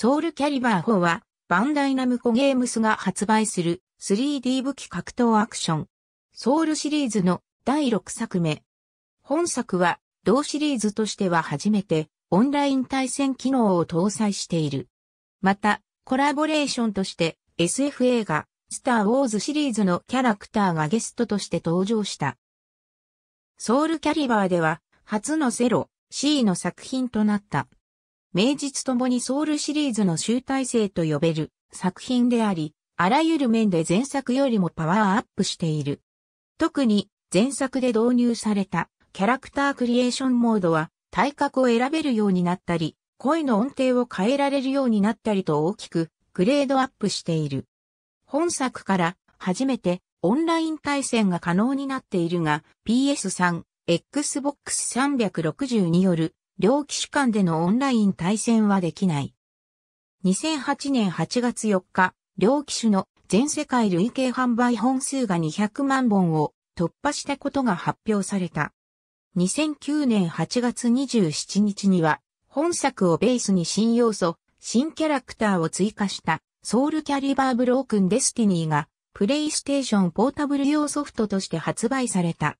ソウルキャリバー4は、バンダイナムコゲームスが発売する 3D 武器格闘アクション。ソウルシリーズの第6作目。本作は、同シリーズとしては初めて、オンライン対戦機能を搭載している。また、コラボレーションとして SF 映画、スター・ウォーズシリーズのキャラクターがゲストとして登場した。ソウルキャリバーでは、初の0ロ C の作品となった。名実ともにソウルシリーズの集大成と呼べる作品であり、あらゆる面で前作よりもパワーアップしている。特に前作で導入されたキャラクタークリエーションモードは体格を選べるようになったり、声の音程を変えられるようになったりと大きくグレードアップしている。本作から初めてオンライン対戦が可能になっているが PS3、Xbox 360による両機種間でのオンライン対戦はできない。2008年8月4日、両機種の全世界累計販売本数が200万本を突破したことが発表された。2009年8月27日には、本作をベースに新要素、新キャラクターを追加したソウルキャリバーブロークンデスティニーがプレイステーションポータブル用ソフトとして発売された。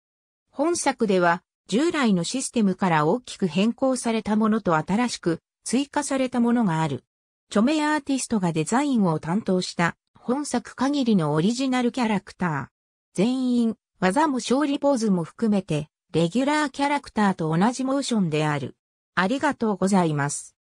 本作では従来のシステムから大きく変更されたものと新しく追加されたものがある。著名アーティストがデザインを担当した本作限りのオリジナルキャラクター。全員、技も勝利ポーズも含めて、レギュラーキャラクターと同じモーションである。ありがとうございます。